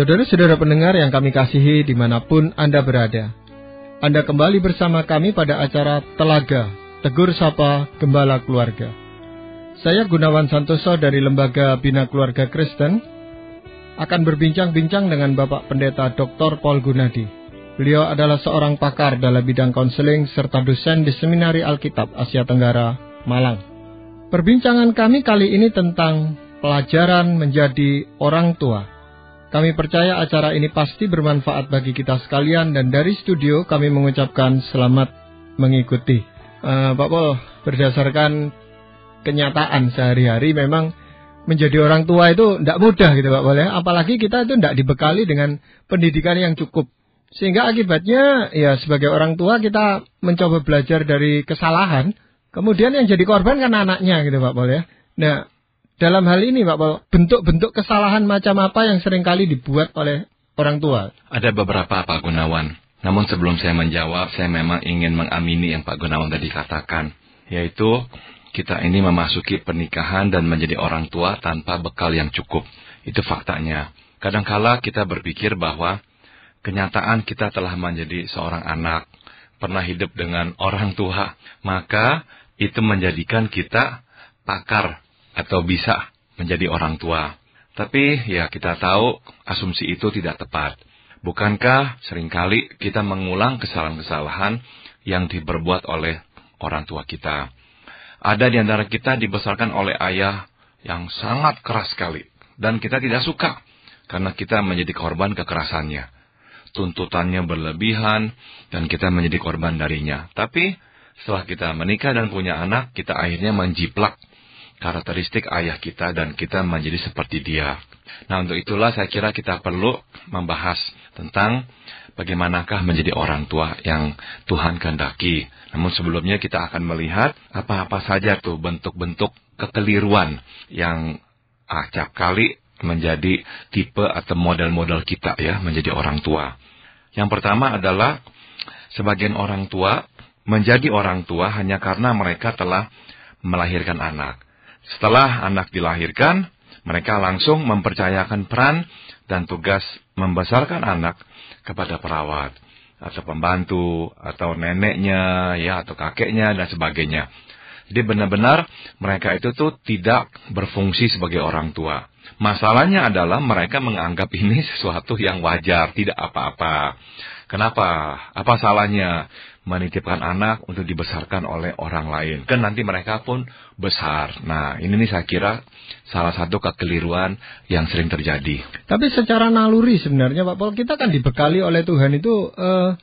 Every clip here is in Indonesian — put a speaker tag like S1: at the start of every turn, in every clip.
S1: Saudara-saudara pendengar yang kami kasihi dimanapun Anda berada, Anda kembali bersama kami pada acara Telaga, Tegur Sapa, Gembala Keluarga. Saya Gunawan Santoso dari Lembaga Bina Keluarga Kristen akan berbincang-bincang dengan Bapak Pendeta Dr. Paul Gunadi. Beliau adalah seorang pakar dalam bidang konseling serta dosen di Seminari Alkitab Asia Tenggara, Malang. Perbincangan kami kali ini tentang pelajaran menjadi orang tua. Kami percaya acara ini pasti bermanfaat bagi kita sekalian dan dari studio kami mengucapkan selamat mengikuti. Uh, Pak Pol, berdasarkan kenyataan sehari-hari memang menjadi orang tua itu tidak mudah gitu Pak Pol ya. Apalagi kita itu tidak dibekali dengan pendidikan yang cukup. Sehingga akibatnya ya sebagai orang tua kita mencoba belajar dari kesalahan. Kemudian yang jadi korban kan anaknya gitu Pak Pol ya. Nah dalam hal ini Pak Paul, bentuk-bentuk kesalahan macam apa yang seringkali dibuat oleh orang tua?
S2: Ada beberapa Pak Gunawan. Namun sebelum saya menjawab, saya memang ingin mengamini yang Pak Gunawan tadi katakan, yaitu kita ini memasuki pernikahan dan menjadi orang tua tanpa bekal yang cukup. Itu faktanya. Kadangkala kita berpikir bahwa kenyataan kita telah menjadi seorang anak, pernah hidup dengan orang tua, maka itu menjadikan kita pakar atau bisa menjadi orang tua. Tapi ya kita tahu asumsi itu tidak tepat. Bukankah seringkali kita mengulang kesalahan-kesalahan yang diperbuat oleh orang tua kita? Ada di antara kita dibesarkan oleh ayah yang sangat keras sekali dan kita tidak suka karena kita menjadi korban kekerasannya. Tuntutannya berlebihan dan kita menjadi korban darinya. Tapi setelah kita menikah dan punya anak, kita akhirnya menjiplak karakteristik ayah kita dan kita menjadi seperti dia. Nah, untuk itulah saya kira kita perlu membahas tentang bagaimanakah menjadi orang tua yang Tuhan kehendaki. Namun sebelumnya kita akan melihat apa-apa saja tuh bentuk-bentuk kekeliruan yang acap kali menjadi tipe atau model-model kita ya menjadi orang tua. Yang pertama adalah sebagian orang tua menjadi orang tua hanya karena mereka telah melahirkan anak. Setelah anak dilahirkan, mereka langsung mempercayakan peran dan tugas membesarkan anak kepada perawat atau pembantu atau neneknya ya atau kakeknya dan sebagainya. Jadi benar-benar mereka itu tuh tidak berfungsi sebagai orang tua. Masalahnya adalah mereka menganggap ini sesuatu yang wajar, tidak apa-apa. Kenapa? Apa salahnya? menitipkan anak untuk dibesarkan oleh orang lain. Kan nanti mereka pun besar. Nah, ini nih saya kira salah satu kekeliruan yang sering terjadi.
S1: Tapi secara naluri sebenarnya Pak Pol, kita kan dibekali oleh Tuhan itu uh,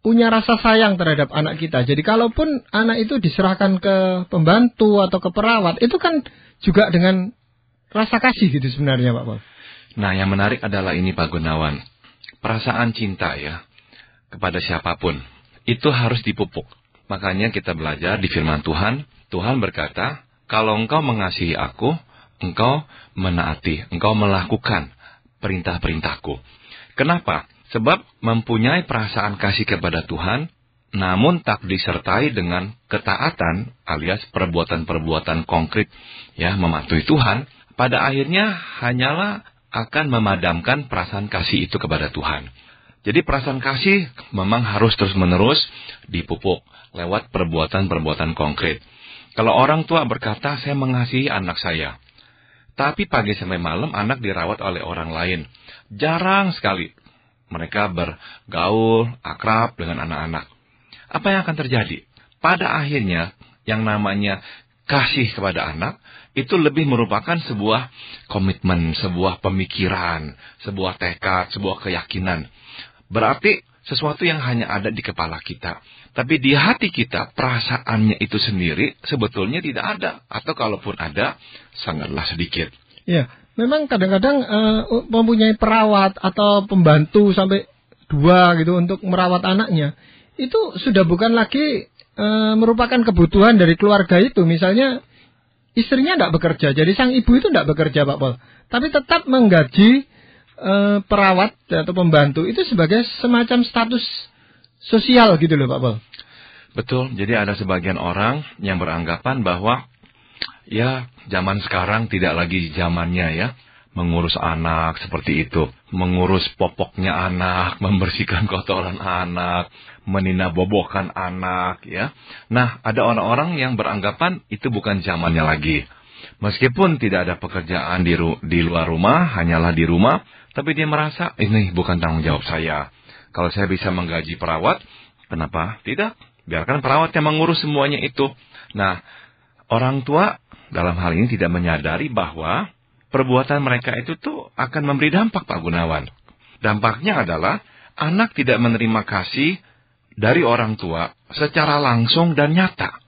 S1: punya rasa sayang terhadap anak kita. Jadi kalaupun anak itu diserahkan ke pembantu atau ke perawat, itu kan juga dengan rasa kasih gitu sebenarnya Pak Pol.
S2: Nah, yang menarik adalah ini Pak Gunawan. Perasaan cinta ya kepada siapapun itu harus dipupuk. Makanya kita belajar di firman Tuhan, Tuhan berkata, kalau engkau mengasihi aku, engkau menaati, engkau melakukan perintah-perintahku. Kenapa? Sebab mempunyai perasaan kasih kepada Tuhan, namun tak disertai dengan ketaatan alias perbuatan-perbuatan konkret, ya mematuhi Tuhan, pada akhirnya hanyalah akan memadamkan perasaan kasih itu kepada Tuhan. Jadi perasaan kasih memang harus terus-menerus dipupuk lewat perbuatan-perbuatan konkret. Kalau orang tua berkata, saya mengasihi anak saya. Tapi pagi sampai malam anak dirawat oleh orang lain. Jarang sekali mereka bergaul, akrab dengan anak-anak. Apa yang akan terjadi? Pada akhirnya, yang namanya kasih kepada anak itu lebih merupakan sebuah komitmen, sebuah pemikiran, sebuah tekad, sebuah keyakinan. Berarti sesuatu yang hanya ada di kepala kita. Tapi di hati kita, perasaannya itu sendiri sebetulnya tidak ada. Atau kalaupun ada, sangatlah sedikit.
S1: Ya, memang kadang-kadang uh, mempunyai perawat atau pembantu sampai dua gitu untuk merawat anaknya. Itu sudah bukan lagi uh, merupakan kebutuhan dari keluarga itu. Misalnya istrinya tidak bekerja, jadi sang ibu itu tidak bekerja Pak Pol. Tapi tetap menggaji Eh, perawat atau pembantu itu sebagai semacam status sosial gitu loh Pak Pol.
S2: Betul, jadi ada sebagian orang yang beranggapan bahwa ya zaman sekarang tidak lagi zamannya ya mengurus anak seperti itu, mengurus popoknya anak, membersihkan kotoran anak, meninabobokan anak ya. Nah, ada orang-orang yang beranggapan itu bukan zamannya lagi. Meskipun tidak ada pekerjaan di, di luar rumah, hanyalah di rumah, tapi dia merasa, ini bukan tanggung jawab saya. Kalau saya bisa menggaji perawat, kenapa tidak? Biarkan perawat yang mengurus semuanya itu. Nah, orang tua dalam hal ini tidak menyadari bahwa perbuatan mereka itu tuh akan memberi dampak, Pak Gunawan. Dampaknya adalah anak tidak menerima kasih dari orang tua secara langsung dan nyata.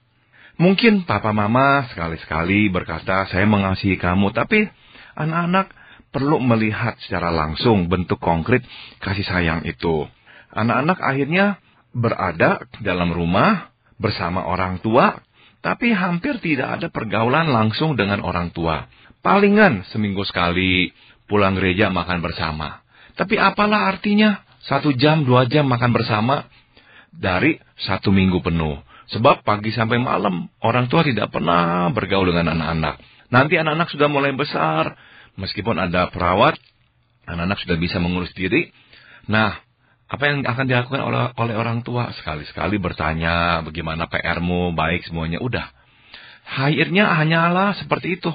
S2: Mungkin papa mama sekali-sekali berkata, saya mengasihi kamu, tapi anak-anak perlu melihat secara langsung bentuk konkret kasih sayang itu. Anak-anak akhirnya berada dalam rumah bersama orang tua, tapi hampir tidak ada pergaulan langsung dengan orang tua. Palingan seminggu sekali pulang gereja makan bersama. Tapi apalah artinya satu jam dua jam makan bersama dari satu minggu penuh. Sebab pagi sampai malam orang tua tidak pernah bergaul dengan anak-anak. Nanti anak-anak sudah mulai besar, meskipun ada perawat, anak-anak sudah bisa mengurus diri. Nah, apa yang akan dilakukan oleh, oleh orang tua? Sekali-sekali bertanya bagaimana PR-mu, baik semuanya, udah. Akhirnya hanyalah seperti itu.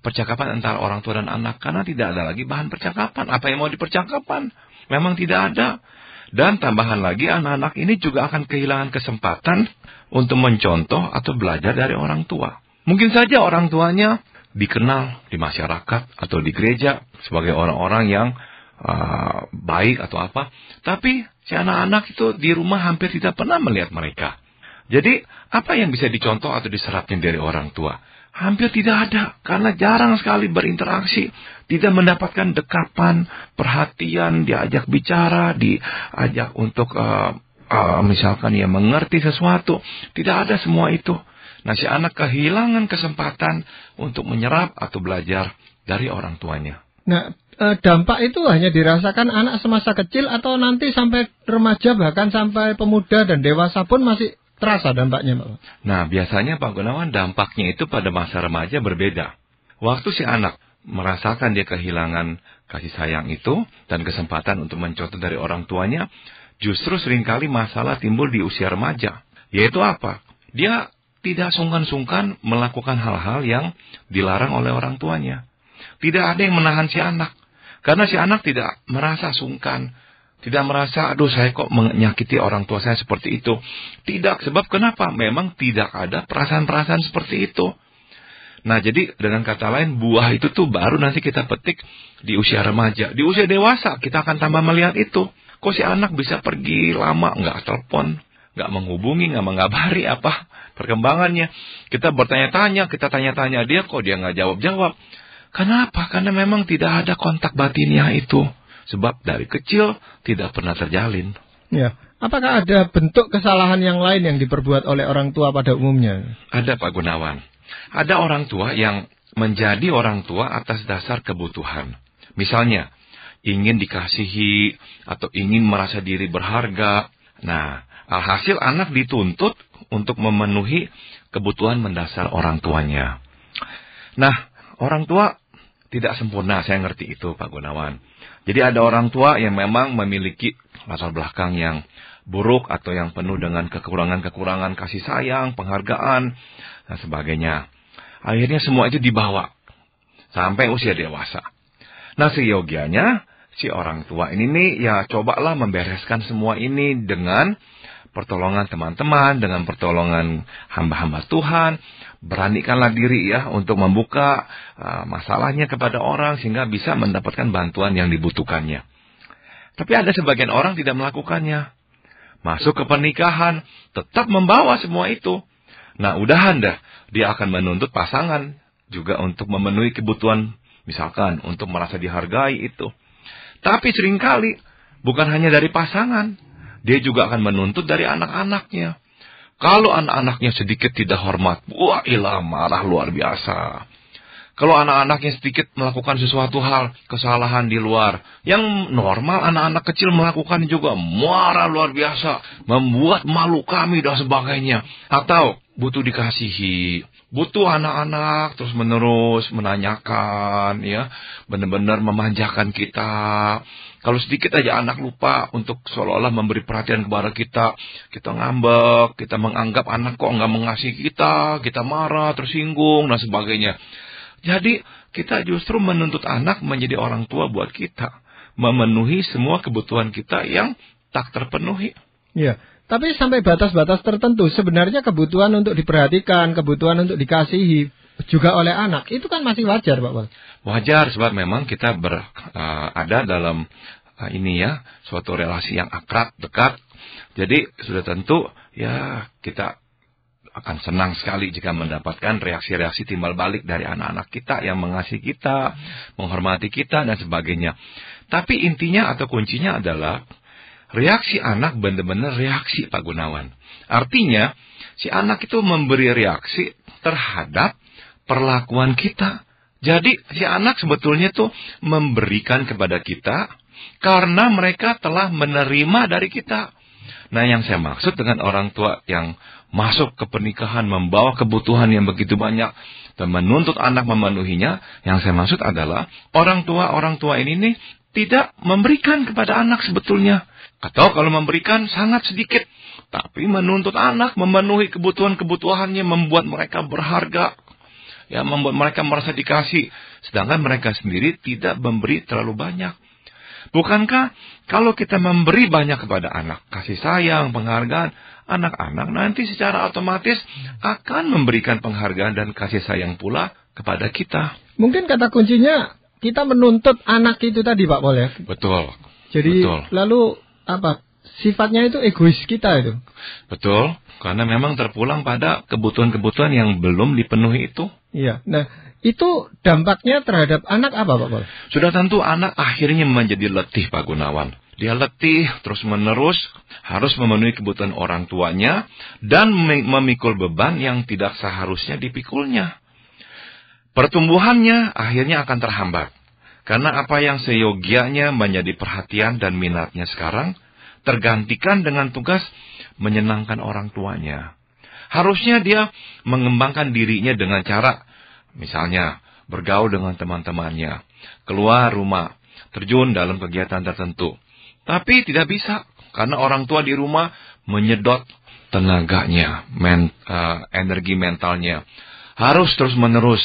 S2: Percakapan antara orang tua dan anak, karena tidak ada lagi bahan percakapan. Apa yang mau dipercakapan? Memang tidak ada. Dan tambahan lagi, anak-anak ini juga akan kehilangan kesempatan untuk mencontoh atau belajar dari orang tua. Mungkin saja orang tuanya dikenal di masyarakat atau di gereja sebagai orang-orang yang uh, baik atau apa, tapi si anak-anak itu di rumah hampir tidak pernah melihat mereka. Jadi, apa yang bisa dicontoh atau diserapnya dari orang tua? Hampir tidak ada, karena jarang sekali berinteraksi, tidak mendapatkan dekapan, perhatian, diajak bicara, diajak untuk uh, uh, misalkan ya mengerti sesuatu, tidak ada semua itu. Nah, si anak kehilangan kesempatan untuk menyerap atau belajar dari orang tuanya.
S1: Nah, e, dampak itu hanya dirasakan anak semasa kecil atau nanti sampai remaja bahkan sampai pemuda dan dewasa pun masih terasa dampaknya, Pak.
S2: Nah, biasanya Pak Gunawan dampaknya itu pada masa remaja berbeda. Waktu si anak merasakan dia kehilangan kasih sayang itu dan kesempatan untuk mencontoh dari orang tuanya, justru seringkali masalah timbul di usia remaja. Yaitu apa? Dia tidak sungkan-sungkan melakukan hal-hal yang dilarang oleh orang tuanya. Tidak ada yang menahan si anak. Karena si anak tidak merasa sungkan. Tidak merasa, aduh saya kok menyakiti orang tua saya seperti itu. Tidak, sebab kenapa? Memang tidak ada perasaan-perasaan seperti itu. Nah, jadi dengan kata lain, buah itu tuh baru nanti kita petik di usia remaja. Di usia dewasa, kita akan tambah melihat itu. Kok si anak bisa pergi lama, nggak telepon, nggak menghubungi, nggak mengabari apa perkembangannya. Kita bertanya-tanya, kita tanya-tanya dia kok dia nggak jawab-jawab. Kenapa? Karena memang tidak ada kontak batinnya itu. Sebab dari kecil tidak pernah terjalin.
S1: Ya, apakah ada bentuk kesalahan yang lain yang diperbuat oleh orang tua pada umumnya?
S2: Ada Pak Gunawan. Ada orang tua yang menjadi orang tua atas dasar kebutuhan. Misalnya, ingin dikasihi atau ingin merasa diri berharga. Nah, alhasil anak dituntut untuk memenuhi kebutuhan mendasar orang tuanya. Nah, orang tua tidak sempurna, saya ngerti itu Pak Gunawan. Jadi ada orang tua yang memang memiliki latar belakang yang buruk atau yang penuh dengan kekurangan-kekurangan kasih sayang, penghargaan, dan sebagainya. Akhirnya semua itu dibawa sampai usia dewasa. Nah seyogianya si orang tua ini nih ya cobalah membereskan semua ini dengan pertolongan teman-teman, dengan pertolongan hamba-hamba Tuhan. Beranikanlah diri ya untuk membuka uh, masalahnya kepada orang sehingga bisa mendapatkan bantuan yang dibutuhkannya. Tapi ada sebagian orang tidak melakukannya. Masuk ke pernikahan, tetap membawa semua itu. Nah, udahan dah. Dia akan menuntut pasangan juga untuk memenuhi kebutuhan, misalkan untuk merasa dihargai itu. Tapi seringkali bukan hanya dari pasangan, dia juga akan menuntut dari anak-anaknya. Kalau anak-anaknya sedikit tidak hormat, wah ilah marah luar biasa. Kalau anak-anaknya sedikit melakukan sesuatu hal, kesalahan di luar, yang normal anak-anak kecil melakukan juga marah luar biasa, membuat malu kami dan sebagainya. Atau butuh dikasihi, butuh anak-anak terus menerus menanyakan ya, benar-benar memanjakan kita, kalau sedikit aja anak lupa untuk seolah-olah memberi perhatian kepada kita, kita ngambek, kita menganggap anak kok nggak mengasihi kita, kita marah, tersinggung, dan sebagainya. Jadi kita justru menuntut anak menjadi orang tua buat kita, memenuhi semua kebutuhan kita yang tak terpenuhi.
S1: Ya, tapi sampai batas-batas tertentu sebenarnya kebutuhan untuk diperhatikan, kebutuhan untuk dikasihi juga oleh anak itu kan masih wajar Pak Wal.
S2: Wajar sebab memang kita ber, uh, ada dalam uh, ini ya suatu relasi yang akrab dekat. Jadi sudah tentu ya kita akan senang sekali jika mendapatkan reaksi-reaksi timbal balik dari anak-anak kita yang mengasihi kita, menghormati kita dan sebagainya. Tapi intinya atau kuncinya adalah reaksi anak benar-benar reaksi Pak Gunawan. Artinya si anak itu memberi reaksi terhadap perlakuan kita. Jadi si anak sebetulnya itu memberikan kepada kita karena mereka telah menerima dari kita. Nah yang saya maksud dengan orang tua yang masuk ke pernikahan membawa kebutuhan yang begitu banyak dan menuntut anak memenuhinya, yang saya maksud adalah orang tua-orang tua ini nih tidak memberikan kepada anak sebetulnya. Atau kalau memberikan sangat sedikit. Tapi menuntut anak memenuhi kebutuhan-kebutuhannya membuat mereka berharga. Ya membuat mereka merasa dikasih, sedangkan mereka sendiri tidak memberi terlalu banyak. Bukankah kalau kita memberi banyak kepada anak, kasih sayang, penghargaan, anak-anak nanti
S1: secara otomatis
S2: akan memberikan penghargaan dan kasih sayang pula kepada kita.
S1: Mungkin kata kuncinya kita menuntut anak itu tadi, Pak Boleh.
S2: Betul. Jadi Betul.
S1: lalu apa sifatnya itu egois kita itu.
S2: Betul, karena memang terpulang pada kebutuhan-kebutuhan yang belum dipenuhi itu.
S1: Iya. Nah, itu dampaknya terhadap anak apa, Pak Pol? Sudah tentu anak
S2: akhirnya menjadi letih, Pak Gunawan. Dia letih terus-menerus, harus memenuhi kebutuhan orang tuanya, dan memikul beban yang tidak seharusnya dipikulnya. Pertumbuhannya akhirnya akan terhambat. Karena apa yang seyogianya menjadi perhatian dan minatnya sekarang, tergantikan dengan tugas menyenangkan orang tuanya. Harusnya dia mengembangkan dirinya dengan cara misalnya bergaul dengan teman-temannya, keluar rumah, terjun dalam kegiatan tertentu. Tapi tidak bisa karena orang tua di rumah menyedot tenaganya, men, uh, energi mentalnya. Harus terus-menerus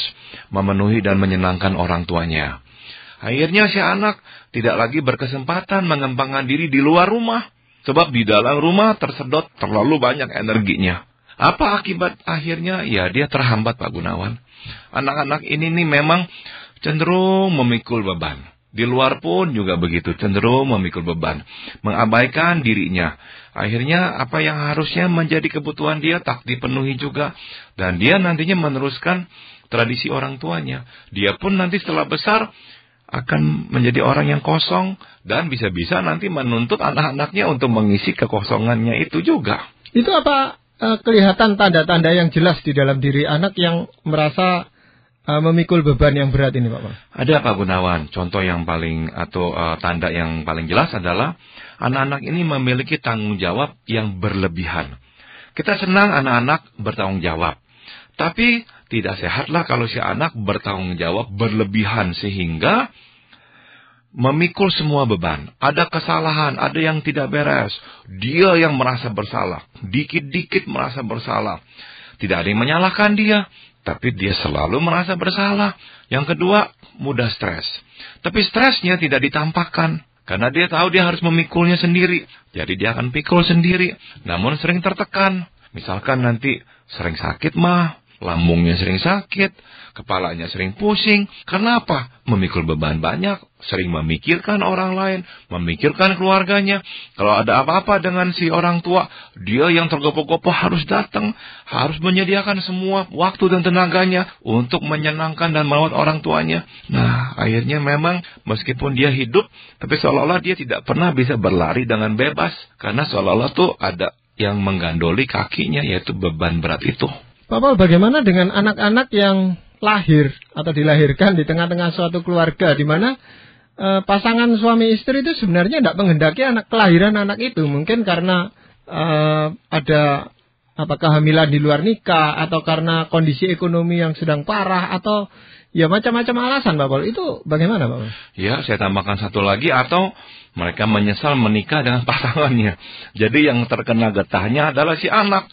S2: memenuhi dan menyenangkan orang tuanya. Akhirnya si anak tidak lagi berkesempatan mengembangkan diri di luar rumah. Sebab di dalam rumah tersedot terlalu banyak energinya. Apa akibat akhirnya? Ya dia terhambat Pak Gunawan. Anak-anak ini nih memang cenderung memikul beban. Di luar pun juga begitu, cenderung memikul beban, mengabaikan dirinya. Akhirnya apa yang harusnya menjadi kebutuhan dia tak dipenuhi juga. Dan dia nantinya meneruskan tradisi orang tuanya. Dia pun nanti setelah besar akan menjadi orang yang kosong dan bisa-bisa nanti menuntut anak-anaknya untuk mengisi kekosongannya itu juga.
S1: Itu apa Eh, kelihatan tanda-tanda yang jelas di dalam diri anak yang merasa uh, memikul beban yang berat ini, Pak?
S2: Ada Pak Gunawan. Contoh yang paling atau uh, tanda yang paling jelas adalah anak-anak ini memiliki tanggung jawab yang berlebihan. Kita senang anak-anak bertanggung jawab, tapi tidak sehatlah kalau si anak bertanggung jawab berlebihan sehingga memikul semua beban. Ada kesalahan, ada yang tidak beres. Dia yang merasa bersalah, dikit-dikit merasa bersalah. Tidak ada yang menyalahkan dia, tapi dia selalu merasa bersalah. Yang kedua, mudah stres. Tapi stresnya tidak ditampakkan. Karena dia tahu dia harus memikulnya sendiri. Jadi dia akan pikul sendiri. Namun sering tertekan. Misalkan nanti sering sakit mah, lambungnya sering sakit, kepalanya sering pusing. Kenapa? Memikul beban banyak, sering memikirkan orang lain, memikirkan keluarganya. Kalau ada apa-apa dengan si orang tua, dia yang tergopoh-gopoh harus datang, harus menyediakan semua waktu dan tenaganya untuk menyenangkan dan merawat orang tuanya. Nah, akhirnya memang meskipun dia hidup, tapi seolah-olah dia tidak pernah bisa berlari dengan bebas karena seolah-olah tuh ada yang menggandoli kakinya yaitu beban berat itu.
S1: Pak Paul, bagaimana dengan anak-anak yang lahir atau dilahirkan di tengah-tengah suatu keluarga di mana e, pasangan suami istri itu sebenarnya tidak menghendaki anak kelahiran anak itu mungkin karena e, ada apakah kehamilan di luar nikah atau karena kondisi ekonomi yang sedang parah atau ya macam-macam alasan Bapak. Itu bagaimana Bapak?
S2: Ya, saya tambahkan satu lagi atau mereka menyesal menikah dengan pasangannya. Jadi yang terkena getahnya adalah si anak.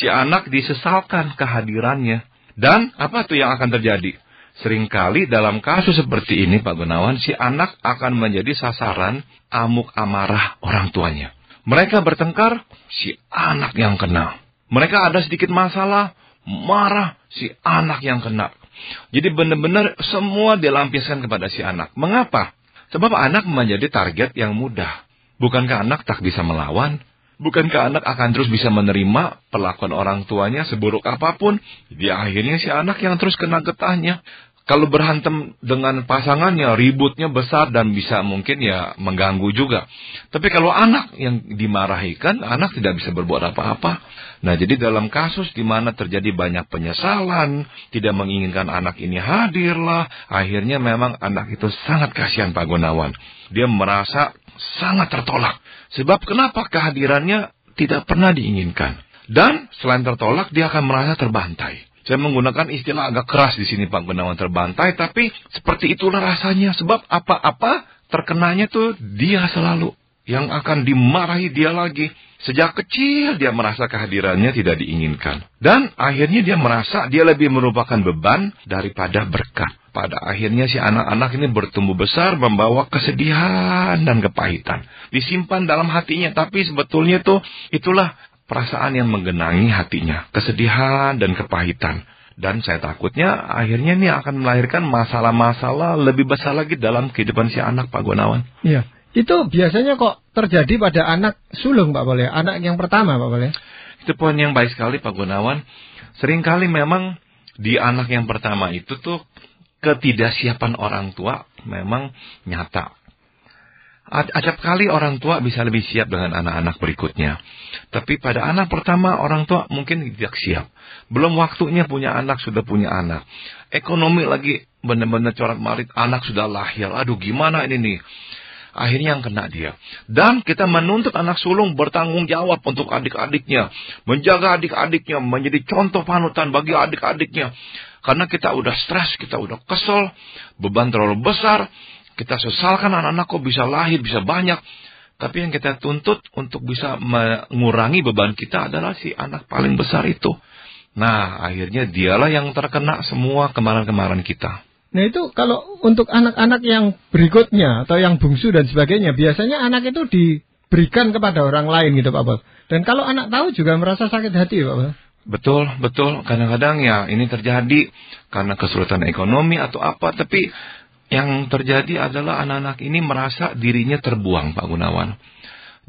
S2: Si anak disesalkan kehadirannya. Dan apa tuh yang akan terjadi? Seringkali dalam kasus seperti ini Pak Gunawan, si anak akan menjadi sasaran amuk amarah orang tuanya. Mereka bertengkar, si anak yang kena. Mereka ada sedikit masalah, marah, si anak yang kena. Jadi benar-benar semua dilampiaskan kepada si anak. Mengapa? Sebab anak menjadi target yang mudah. Bukankah anak tak bisa melawan? Bukankah anak akan terus bisa menerima perlakuan orang tuanya seburuk apapun? Di akhirnya si anak yang terus kena getahnya. Kalau berhantem dengan pasangannya ributnya besar dan bisa mungkin ya mengganggu juga. Tapi kalau anak yang dimarahi kan anak tidak bisa berbuat apa-apa. Nah jadi dalam kasus di mana terjadi banyak penyesalan, tidak menginginkan anak ini hadirlah, akhirnya memang anak itu sangat kasihan Pak Gunawan. Dia merasa sangat tertolak. Sebab kenapa kehadirannya tidak pernah diinginkan. Dan selain tertolak dia akan merasa terbantai. Saya menggunakan istilah agak keras di sini Pak Gunawan terbantai, tapi seperti itulah rasanya. Sebab apa-apa terkenanya tuh dia selalu. Yang akan dimarahi dia lagi. Sejak kecil dia merasa kehadirannya tidak diinginkan. Dan akhirnya dia merasa dia lebih merupakan beban daripada berkat. Pada akhirnya si anak-anak ini bertumbuh besar membawa kesedihan dan kepahitan. Disimpan dalam hatinya, tapi sebetulnya tuh itulah perasaan yang menggenangi hatinya, kesedihan dan kepahitan. Dan saya takutnya akhirnya ini akan melahirkan masalah-masalah lebih besar lagi dalam kehidupan si anak Pak Gunawan.
S1: Iya, itu biasanya kok terjadi pada anak sulung Pak Boleh, anak yang pertama Pak Boleh. Itu poin yang baik
S2: sekali Pak Gunawan. Seringkali memang di anak yang pertama itu tuh ketidaksiapan orang tua memang nyata. Acap kali orang tua bisa lebih siap dengan anak-anak berikutnya. Tapi pada anak pertama orang tua mungkin tidak siap. Belum waktunya punya anak, sudah punya anak. Ekonomi lagi benar-benar corak marit, anak sudah lahir. Aduh gimana ini nih? Akhirnya yang kena dia. Dan kita menuntut anak sulung bertanggung jawab untuk adik-adiknya. Menjaga adik-adiknya, menjadi contoh panutan bagi adik-adiknya. Karena kita udah stres, kita udah kesel, beban terlalu besar, kita sesalkan anak-anak kok bisa lahir, bisa banyak. Tapi yang kita tuntut untuk bisa mengurangi beban kita adalah si anak paling besar itu. Nah, akhirnya dialah yang terkena semua kemarahan-kemarahan kita.
S1: Nah itu kalau untuk anak-anak yang berikutnya atau yang bungsu dan sebagainya, biasanya anak itu diberikan kepada orang lain gitu Pak Bos. Dan kalau anak tahu juga merasa sakit hati Pak Bos.
S2: Betul, betul. Kadang-kadang ya ini terjadi karena kesulitan ekonomi atau apa. Tapi yang terjadi adalah anak-anak ini merasa dirinya terbuang, Pak Gunawan.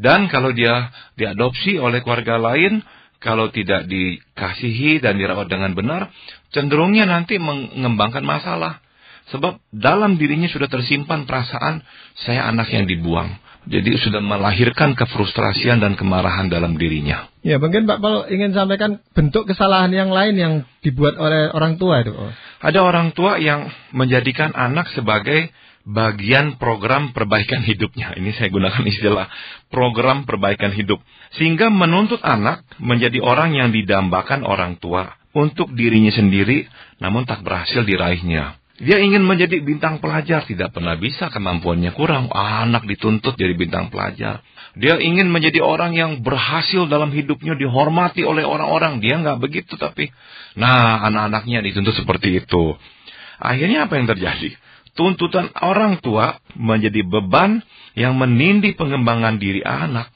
S2: Dan kalau dia diadopsi oleh keluarga lain, kalau tidak dikasihi dan dirawat dengan benar, cenderungnya nanti mengembangkan masalah. Sebab dalam dirinya sudah tersimpan perasaan saya anak yang dibuang. Jadi sudah melahirkan kefrustrasian dan kemarahan dalam dirinya.
S1: Ya, mungkin Pak Paul ingin sampaikan bentuk kesalahan yang lain yang dibuat oleh orang tua itu. Ada orang tua yang
S2: menjadikan anak sebagai bagian program perbaikan hidupnya. Ini saya gunakan istilah program perbaikan hidup. Sehingga menuntut anak menjadi orang yang didambakan orang tua untuk dirinya sendiri namun tak berhasil diraihnya. Dia ingin menjadi bintang pelajar, tidak pernah bisa kemampuannya kurang. Anak dituntut jadi bintang pelajar. Dia ingin menjadi orang yang berhasil dalam hidupnya, dihormati oleh orang-orang. Dia nggak begitu, tapi... Nah, anak-anaknya dituntut seperti itu. Akhirnya apa yang terjadi? Tuntutan orang tua menjadi beban yang menindi pengembangan diri anak.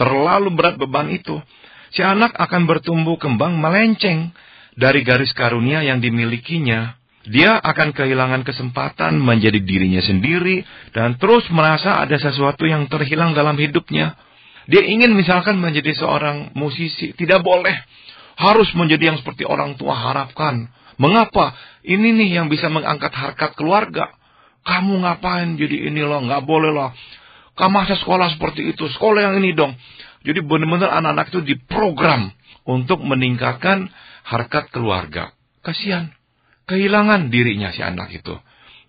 S2: Terlalu berat beban itu. Si anak akan bertumbuh kembang melenceng dari garis karunia yang dimilikinya dia akan kehilangan kesempatan menjadi dirinya sendiri dan terus merasa ada sesuatu yang terhilang dalam hidupnya. Dia ingin misalkan menjadi seorang musisi, tidak boleh. Harus menjadi yang seperti orang tua harapkan. Mengapa? Ini nih yang bisa mengangkat harkat keluarga. Kamu ngapain jadi ini loh, nggak boleh loh. Kamu masa sekolah seperti itu, sekolah yang ini dong. Jadi benar-benar anak-anak itu diprogram untuk meningkatkan harkat keluarga. Kasihan kehilangan dirinya si anak itu.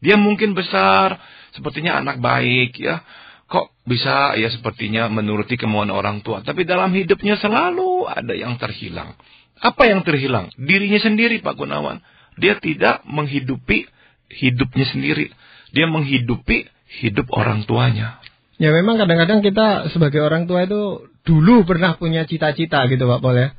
S2: Dia mungkin besar, sepertinya anak baik ya. Kok bisa ya sepertinya menuruti kemauan orang tua, tapi dalam hidupnya selalu ada yang terhilang. Apa yang terhilang? Dirinya sendiri Pak Gunawan. Dia tidak menghidupi hidupnya sendiri. Dia menghidupi hidup orang tuanya.
S1: Ya memang kadang-kadang kita sebagai orang tua itu dulu pernah punya cita-cita gitu Pak Pol ya.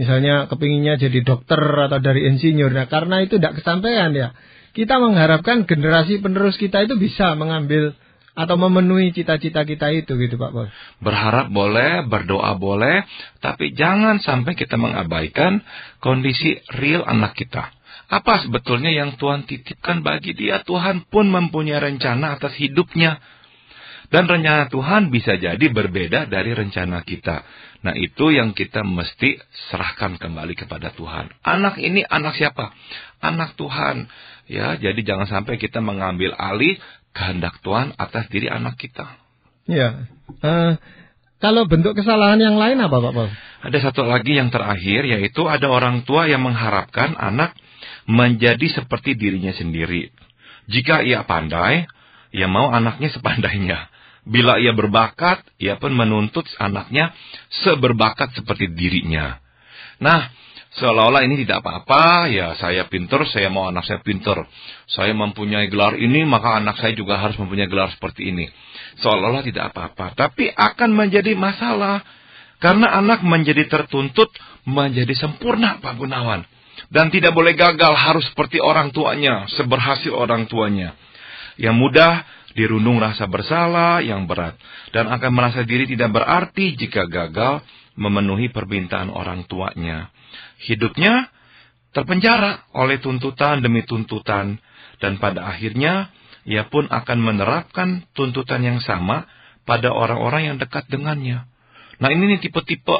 S1: Misalnya kepinginnya jadi dokter atau dari insinyur. Nah, karena itu tidak kesampaian ya. Kita mengharapkan generasi penerus kita itu bisa mengambil atau memenuhi cita-cita kita itu gitu Pak Bos. Berharap boleh, berdoa boleh, tapi jangan sampai kita
S2: mengabaikan kondisi real anak kita. Apa sebetulnya yang Tuhan titipkan bagi dia? Tuhan pun mempunyai rencana atas hidupnya. Dan rencana Tuhan bisa jadi berbeda dari rencana kita. Nah itu yang kita mesti serahkan kembali kepada Tuhan. Anak ini anak siapa? Anak Tuhan. Ya, jadi jangan sampai kita mengambil alih kehendak Tuhan atas diri anak kita.
S1: Ya. Uh, kalau bentuk kesalahan yang lain apa Pak
S2: Ada satu lagi yang terakhir yaitu ada orang tua yang mengharapkan anak menjadi seperti dirinya sendiri. Jika ia pandai, ia mau anaknya sepandainya. Bila ia berbakat, ia pun menuntut anaknya seberbakat seperti dirinya. Nah, seolah-olah ini tidak apa-apa, ya saya pinter, saya mau anak saya pinter. Saya mempunyai gelar ini, maka anak saya juga harus mempunyai gelar seperti ini. Seolah-olah tidak apa-apa, tapi akan menjadi masalah. Karena anak menjadi tertuntut, menjadi sempurna Pak Gunawan. Dan tidak boleh gagal, harus seperti orang tuanya, seberhasil orang tuanya. Yang mudah, dirundung rasa bersalah yang berat, dan akan merasa diri tidak berarti jika gagal memenuhi permintaan orang tuanya. Hidupnya terpenjara oleh tuntutan demi tuntutan, dan pada akhirnya ia pun akan menerapkan tuntutan yang sama pada orang-orang yang dekat dengannya. Nah ini nih tipe-tipe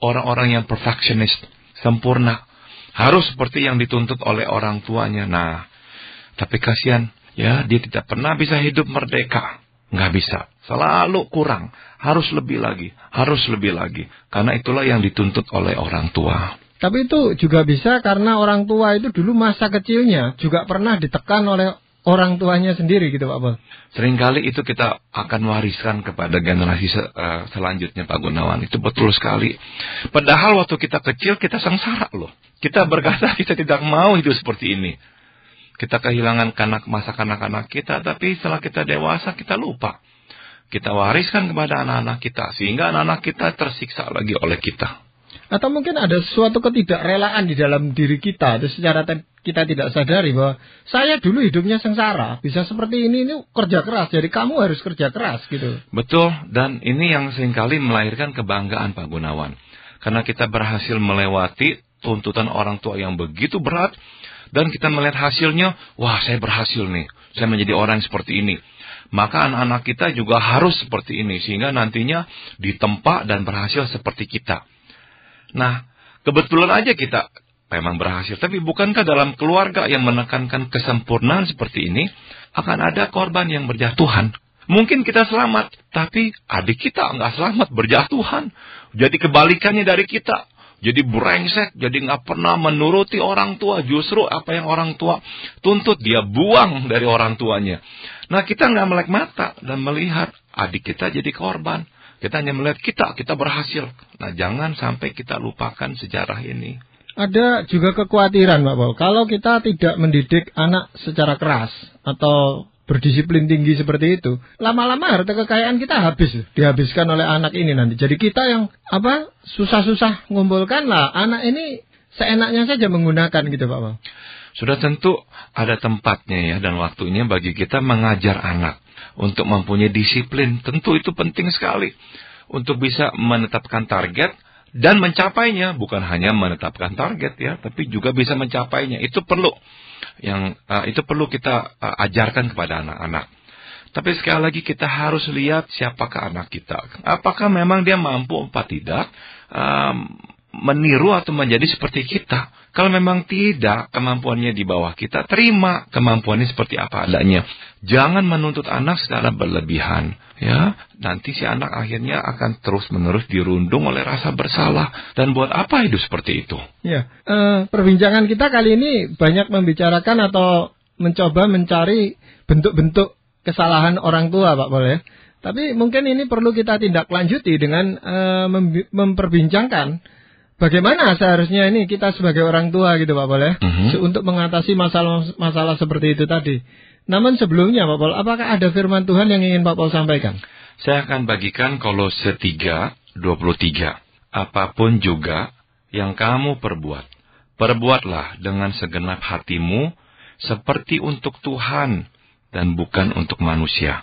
S2: orang-orang yang perfectionist, sempurna. Harus seperti yang dituntut oleh orang tuanya. Nah, tapi kasihan Ya, dia tidak pernah bisa hidup merdeka. Nggak bisa. Selalu kurang. Harus lebih lagi. Harus lebih lagi. Karena itulah yang dituntut oleh orang tua.
S1: Tapi itu juga bisa karena orang tua itu dulu masa kecilnya juga pernah ditekan oleh orang tuanya sendiri gitu Pak Bos.
S2: Seringkali itu kita akan wariskan kepada generasi eh, selanjutnya Pak Gunawan. Itu betul sekali. Padahal waktu kita kecil kita sengsara loh. Kita berkata kita tidak mau hidup seperti ini. Kita kehilangan kanak masa kanak-kanak kita, tapi setelah kita dewasa kita lupa. Kita wariskan kepada anak-anak kita, sehingga anak-anak kita tersiksa lagi oleh kita.
S1: Atau mungkin ada suatu ketidakrelaan di dalam diri kita, itu secara kita tidak sadari bahwa saya dulu hidupnya sengsara, bisa seperti ini, ini kerja keras, jadi kamu harus kerja keras gitu. Betul,
S2: dan ini yang seringkali melahirkan kebanggaan Pak Gunawan. Karena kita berhasil melewati tuntutan orang tua yang begitu berat, dan kita melihat hasilnya, wah saya berhasil nih, saya menjadi orang seperti ini. Maka anak-anak kita juga harus seperti ini, sehingga nantinya ditempa dan berhasil seperti kita. Nah, kebetulan aja kita memang berhasil, tapi bukankah dalam keluarga yang menekankan kesempurnaan seperti ini, akan ada korban yang berjatuhan? Mungkin kita selamat, tapi adik kita nggak selamat berjatuhan. Jadi kebalikannya dari kita jadi brengsek, jadi nggak pernah menuruti orang tua. Justru apa yang orang tua tuntut dia buang dari orang tuanya. Nah kita nggak melek mata dan melihat adik kita jadi korban. Kita hanya melihat kita, kita berhasil. Nah jangan sampai kita lupakan sejarah
S1: ini. Ada juga kekhawatiran Pak Paul, kalau kita tidak mendidik anak secara keras atau berdisiplin tinggi seperti itu, lama-lama harta kekayaan kita habis, dihabiskan oleh anak ini nanti. Jadi kita yang apa susah-susah ngumpulkan lah anak ini seenaknya saja menggunakan gitu Pak Bang.
S2: Sudah tentu ada tempatnya ya dan waktunya bagi kita mengajar anak untuk mempunyai disiplin. Tentu itu penting sekali untuk bisa menetapkan target dan mencapainya, bukan hanya menetapkan target ya, tapi juga bisa mencapainya. Itu perlu yang uh, itu perlu kita uh, ajarkan kepada anak-anak. Tapi sekali lagi kita harus lihat siapakah anak kita. Apakah memang dia mampu atau tidak um, meniru atau menjadi seperti kita. Kalau memang tidak kemampuannya di bawah kita, terima kemampuannya seperti apa adanya. Jangan menuntut anak secara berlebihan ya nanti si anak akhirnya akan terus menerus dirundung oleh rasa bersalah dan buat apa hidup seperti itu
S1: ya eh, perbincangan kita kali ini banyak membicarakan atau mencoba mencari bentuk-bentuk kesalahan orang tua pak boleh ya? tapi mungkin ini perlu kita tindak lanjuti dengan eh, memperbincangkan bagaimana seharusnya ini kita sebagai orang tua gitu Pak Boleh uh ya? mhm. -huh. untuk mengatasi masalah-masalah seperti itu tadi. Namun sebelumnya Pak Paul, apakah ada firman Tuhan yang ingin Pak Paul sampaikan?
S2: Saya akan bagikan Kolose 3, 23. Apapun juga yang kamu perbuat, perbuatlah dengan segenap hatimu seperti untuk Tuhan dan bukan untuk manusia.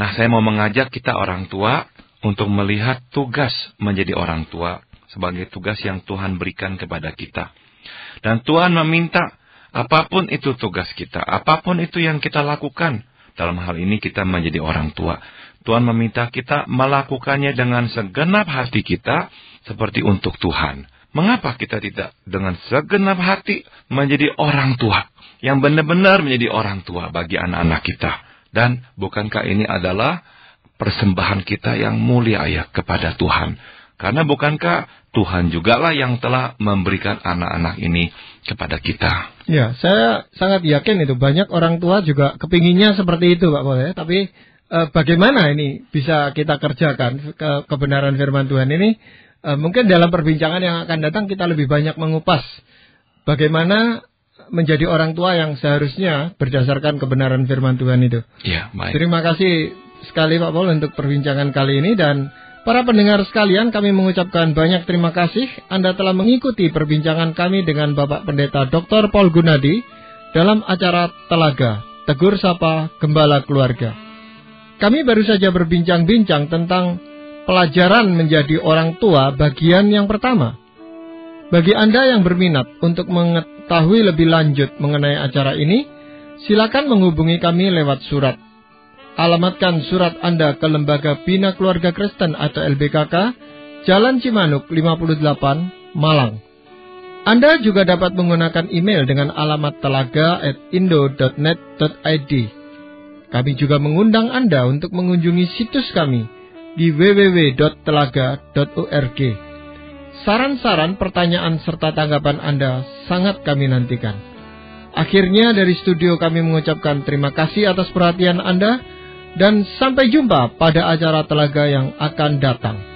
S2: Nah, saya mau mengajak kita orang tua untuk melihat tugas menjadi orang tua sebagai tugas yang Tuhan berikan kepada kita. Dan Tuhan meminta Apapun itu tugas kita, apapun itu yang kita lakukan, dalam hal ini kita menjadi orang tua. Tuhan meminta kita melakukannya dengan segenap hati kita seperti untuk Tuhan. Mengapa kita tidak dengan segenap hati menjadi orang tua? Yang benar-benar menjadi orang tua bagi anak-anak kita. Dan bukankah ini adalah persembahan kita yang mulia ya kepada Tuhan. Karena bukankah Tuhan jugalah yang telah memberikan anak-anak ini kepada kita.
S1: Ya, saya sangat yakin itu banyak orang tua juga kepinginnya seperti itu Pak Boleh. Tapi e, bagaimana ini bisa kita kerjakan ke, kebenaran firman Tuhan ini? E, mungkin dalam perbincangan yang akan datang kita lebih banyak mengupas bagaimana menjadi orang tua yang seharusnya berdasarkan kebenaran firman Tuhan itu. Ya, baik. Terima kasih sekali Pak Paul untuk perbincangan kali ini dan Para pendengar sekalian, kami mengucapkan banyak terima kasih Anda telah mengikuti perbincangan kami dengan Bapak Pendeta Dr. Paul Gunadi dalam acara Telaga, Tegur Sapa, Gembala Keluarga. Kami baru saja berbincang-bincang tentang pelajaran menjadi orang tua bagian yang pertama. Bagi Anda yang berminat untuk mengetahui lebih lanjut mengenai acara ini, silakan menghubungi kami lewat surat Alamatkan surat Anda ke Lembaga Bina Keluarga Kristen atau LBKK, Jalan Cimanuk 58, Malang. Anda juga dapat menggunakan email dengan alamat telaga@indo.net.id. Kami juga mengundang Anda untuk mengunjungi situs kami di www.telaga.org. Saran-saran, pertanyaan, serta tanggapan Anda sangat kami nantikan. Akhirnya dari studio kami mengucapkan terima kasih atas perhatian Anda. Dan sampai jumpa pada acara telaga yang akan datang.